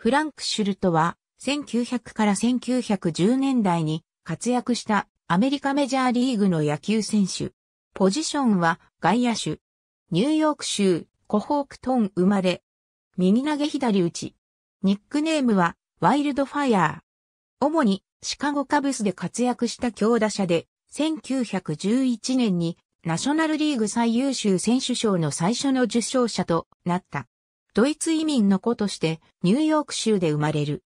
フランク・シュルトは、1900から1910年代に活躍したアメリカメジャーリーグの野球選手。ポジションは外野手。ニューヨーク州コホークトン生まれ。右投げ左打ち。ニックネームはワイルドファイヤー。主にシカゴカブスで活躍した強打者で、1911年にナショナルリーグ最優秀選手賞の最初の受賞者となった。ドイツ移民の子としてニューヨーク州で生まれる。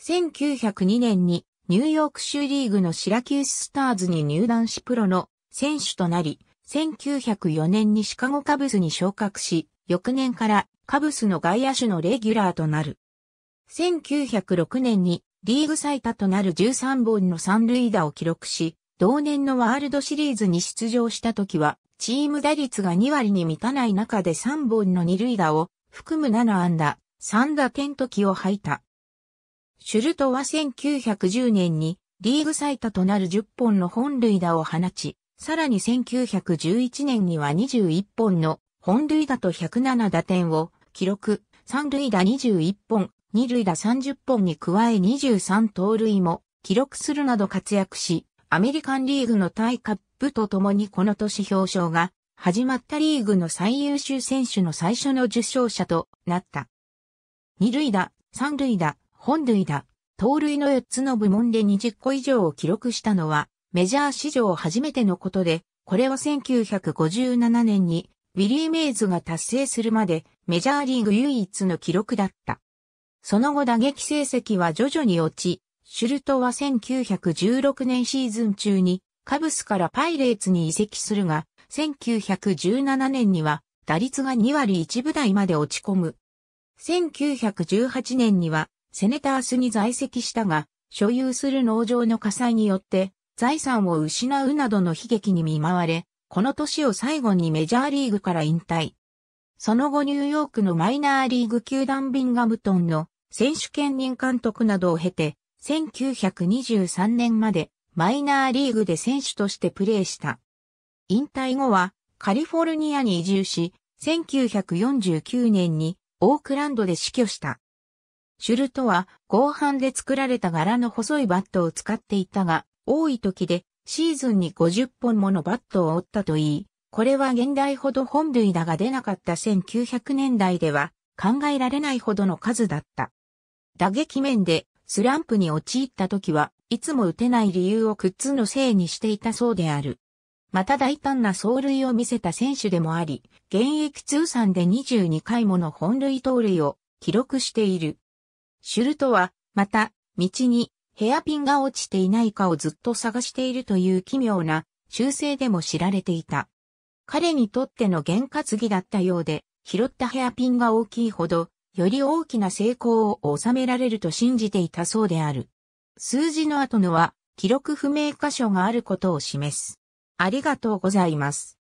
1902年にニューヨーク州リーグのシラキューススターズに入団しプロの選手となり、1904年にシカゴカブスに昇格し、翌年からカブスの外野手のレギュラーとなる。1906年にリーグ最多となる13本の三塁打を記録し、同年のワールドシリーズに出場した時は、チーム打率が2割に満たない中で3本の二塁打を含む7安打、3打点と気を吐いた。シュルトは1910年にリーグ最多となる10本の本塁打を放ち、さらに1911年には21本の本塁打と107打点を記録、三塁打21本、二塁打30本に加え23盗塁も記録するなど活躍し、アメリカンリーグのタイカップとともにこの年表彰が始まったリーグの最優秀選手の最初の受賞者となった。二塁打、三塁打、本塁打、盗塁の4つの部門で20個以上を記録したのは、メジャー史上初めてのことで、これは1957年に、ウィリー・メイズが達成するまで、メジャーリーグ唯一の記録だった。その後打撃成績は徐々に落ち、シュルトは1916年シーズン中に、カブスからパイレーツに移籍するが、1917年には打率が2割1部台まで落ち込む。1918年にはセネタースに在籍したが、所有する農場の火災によって財産を失うなどの悲劇に見舞われ、この年を最後にメジャーリーグから引退。その後ニューヨークのマイナーリーグ球団ビンガムトンの選手兼任監督などを経て、1923年までマイナーリーグで選手としてプレーした。引退後はカリフォルニアに移住し、1949年にオークランドで死去した。シュルトは合板で作られた柄の細いバットを使っていたが、多い時でシーズンに50本ものバットを折ったといい、これは現代ほど本類だが出なかった1900年代では考えられないほどの数だった。打撃面でスランプに陥った時はいつも打てない理由をくッズのせいにしていたそうである。また大胆な走塁を見せた選手でもあり、現役通算で22回もの本塁盗塁を記録している。シュルトは、また、道にヘアピンが落ちていないかをずっと探しているという奇妙な修正でも知られていた。彼にとっての原担ぎだったようで、拾ったヘアピンが大きいほど、より大きな成功を収められると信じていたそうである。数字の後のは、記録不明箇所があることを示す。ありがとうございます。